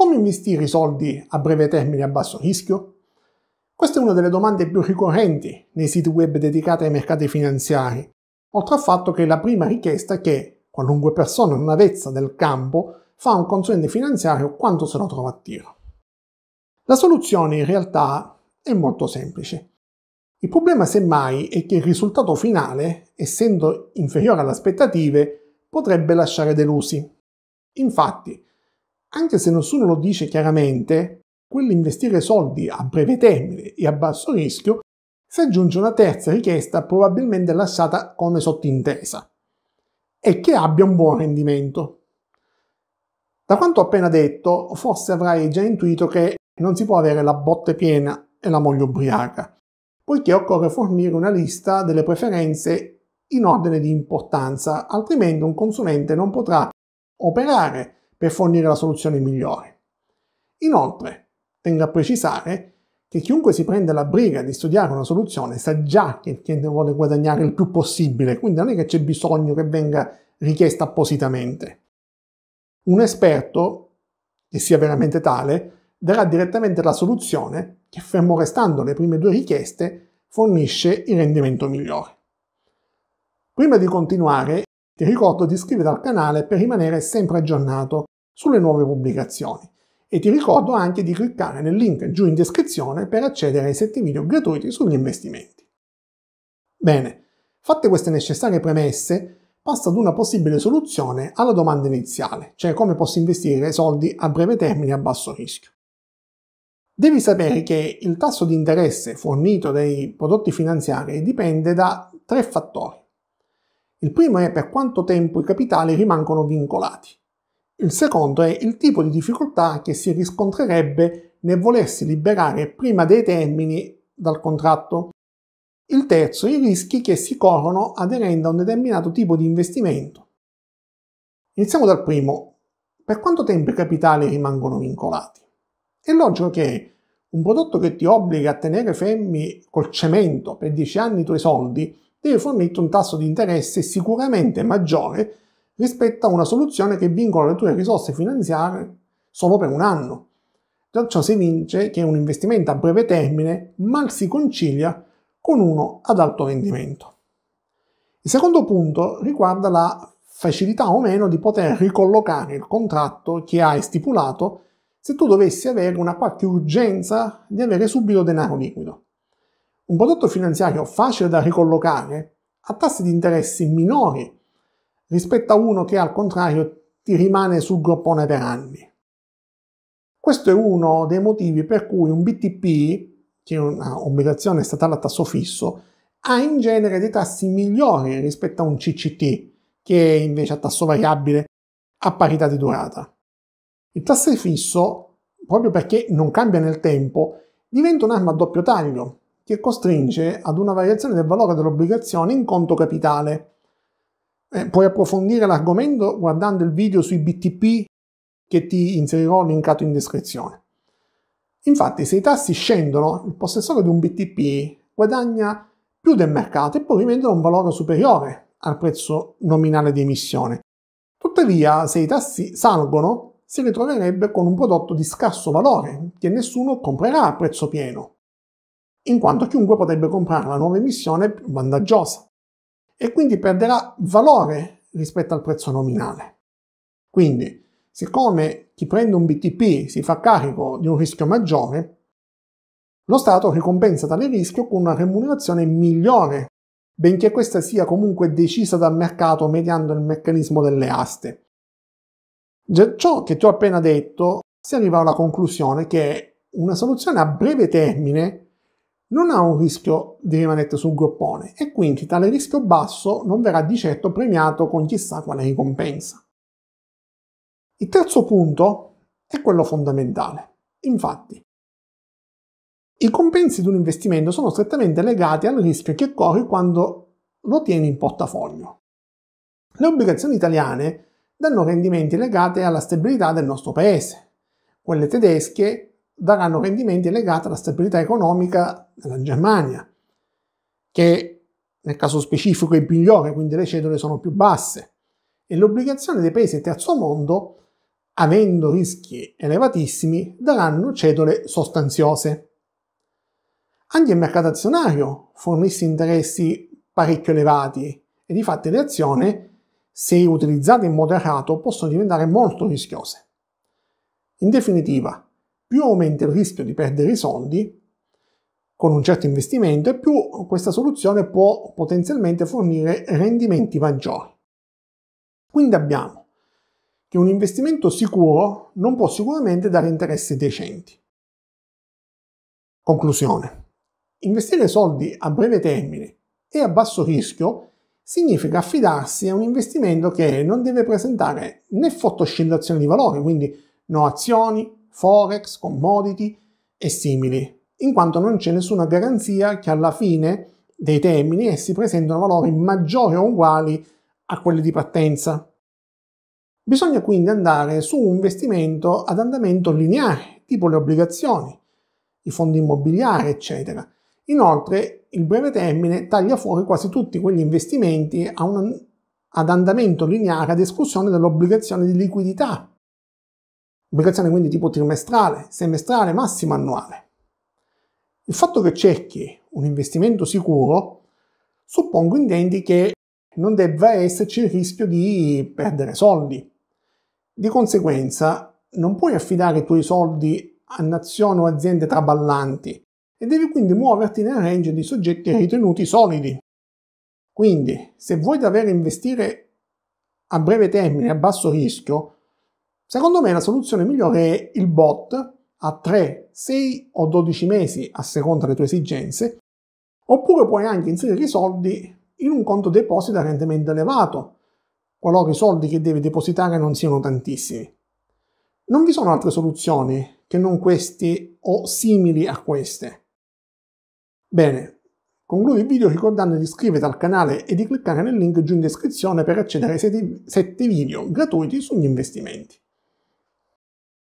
Come investire i soldi a breve termine a basso rischio? Questa è una delle domande più ricorrenti nei siti web dedicati ai mercati finanziari, oltre al fatto che la prima richiesta che qualunque persona non avvezza del campo fa a un consulente finanziario quando se lo trova a tiro. La soluzione in realtà è molto semplice. Il problema semmai è che il risultato finale, essendo inferiore alle aspettative, potrebbe lasciare delusi. Infatti, anche se nessuno lo dice chiaramente, quell'investire soldi a breve termine e a basso rischio si aggiunge una terza richiesta probabilmente lasciata come sottintesa e che abbia un buon rendimento. Da quanto ho appena detto, forse avrai già intuito che non si può avere la botte piena e la moglie ubriaca, poiché occorre fornire una lista delle preferenze in ordine di importanza, altrimenti un consulente non potrà operare per fornire la soluzione migliore. Inoltre, tengo a precisare che chiunque si prende la briga di studiare una soluzione sa già che il cliente vuole guadagnare il più possibile, quindi non è che c'è bisogno che venga richiesta appositamente. Un esperto, che sia veramente tale, darà direttamente la soluzione che, fermo restando le prime due richieste, fornisce il rendimento migliore. Prima di continuare, ti ricordo di iscriverti al canale per rimanere sempre aggiornato sulle nuove pubblicazioni. E ti ricordo anche di cliccare nel link giù in descrizione per accedere ai 7 video gratuiti sugli investimenti. Bene, fatte queste necessarie premesse, passo ad una possibile soluzione alla domanda iniziale, cioè come posso investire soldi a breve termine a basso rischio. Devi sapere che il tasso di interesse fornito dai prodotti finanziari dipende da tre fattori. Il primo è per quanto tempo i capitali rimangono vincolati. Il secondo è il tipo di difficoltà che si riscontrerebbe nel volersi liberare prima dei termini dal contratto. Il terzo, i rischi che si corrono aderendo a un determinato tipo di investimento. Iniziamo dal primo. Per quanto tempo i capitali rimangono vincolati? È logico che un prodotto che ti obbliga a tenere fermi col cemento per 10 anni i tuoi soldi deve fornirti un tasso di interesse sicuramente maggiore rispetto a una soluzione che vincola le tue risorse finanziarie solo per un anno. Da ciò si vince che un investimento a breve termine mal si concilia con uno ad alto rendimento. Il secondo punto riguarda la facilità o meno di poter ricollocare il contratto che hai stipulato se tu dovessi avere una qualche urgenza di avere subito denaro liquido. Un prodotto finanziario facile da ricollocare, a tassi di interessi minori rispetto a uno che al contrario ti rimane sul groppone per anni. Questo è uno dei motivi per cui un BTP, che è un'obbligazione statale a tasso fisso, ha in genere dei tassi migliori rispetto a un CCT, che è invece a tasso variabile a parità di durata. Il tasso fisso, proprio perché non cambia nel tempo, diventa un'arma a doppio taglio, che costringe ad una variazione del valore dell'obbligazione in conto capitale, eh, puoi approfondire l'argomento guardando il video sui BTP che ti inserirò linkato in descrizione. Infatti, se i tassi scendono, il possessore di un BTP guadagna più del mercato e può rivende un valore superiore al prezzo nominale di emissione. Tuttavia, se i tassi salgono, si ritroverebbe con un prodotto di scarso valore che nessuno comprerà a prezzo pieno, in quanto chiunque potrebbe comprare la nuova emissione più vantaggiosa e quindi perderà valore rispetto al prezzo nominale. Quindi, siccome chi prende un BTP si fa carico di un rischio maggiore, lo Stato ricompensa tale rischio con una remunerazione migliore, benché questa sia comunque decisa dal mercato mediando il meccanismo delle aste. Già ciò che ti ho appena detto si arriva alla conclusione che una soluzione a breve termine non ha un rischio di rimanere sul groppone e quindi tale rischio basso non verrà di certo premiato con chissà quale ricompensa. Il terzo punto è quello fondamentale. Infatti, i compensi di un investimento sono strettamente legati al rischio che corri quando lo tieni in portafoglio. Le obbligazioni italiane danno rendimenti legati alla stabilità del nostro paese, quelle tedesche daranno rendimenti legati alla stabilità economica della Germania, che nel caso specifico è migliore, quindi le cedole sono più basse. E l'obbligazione dei paesi del terzo mondo, avendo rischi elevatissimi, daranno cedole sostanziose. Anche il mercato azionario fornisce interessi parecchio elevati e di fatto le azioni, se utilizzate in modo errato, possono diventare molto rischiose. In definitiva, più aumenta il rischio di perdere i soldi con un certo investimento e più questa soluzione può potenzialmente fornire rendimenti maggiori. Quindi abbiamo che un investimento sicuro non può sicuramente dare interessi decenti. Conclusione. Investire soldi a breve termine e a basso rischio significa affidarsi a un investimento che non deve presentare né oscillazioni di valore, quindi no azioni, forex, commodity e simili, in quanto non c'è nessuna garanzia che alla fine dei termini essi presentino valori maggiori o uguali a quelli di partenza. Bisogna quindi andare su un investimento ad andamento lineare, tipo le obbligazioni, i fondi immobiliari, eccetera. Inoltre, il breve termine taglia fuori quasi tutti quegli investimenti un, ad andamento lineare ad esclusione dell'obbligazione di liquidità Pubblicazione quindi tipo trimestrale, semestrale, massimo annuale. Il fatto che cerchi un investimento sicuro suppongo intendi che non debba esserci il rischio di perdere soldi. Di conseguenza non puoi affidare i tuoi soldi a nazioni o aziende traballanti e devi quindi muoverti nel range di soggetti ritenuti solidi. Quindi se vuoi davvero investire a breve termine a basso rischio, Secondo me la soluzione migliore è il bot a 3, 6 o 12 mesi a seconda delle tue esigenze, oppure puoi anche inserire i soldi in un conto deposito a rendimento elevato, qualora i soldi che devi depositare non siano tantissimi. Non vi sono altre soluzioni che non queste o simili a queste. Bene, concludo il video ricordando di iscriverti al canale e di cliccare nel link giù in descrizione per accedere ai 7 video gratuiti sugli investimenti.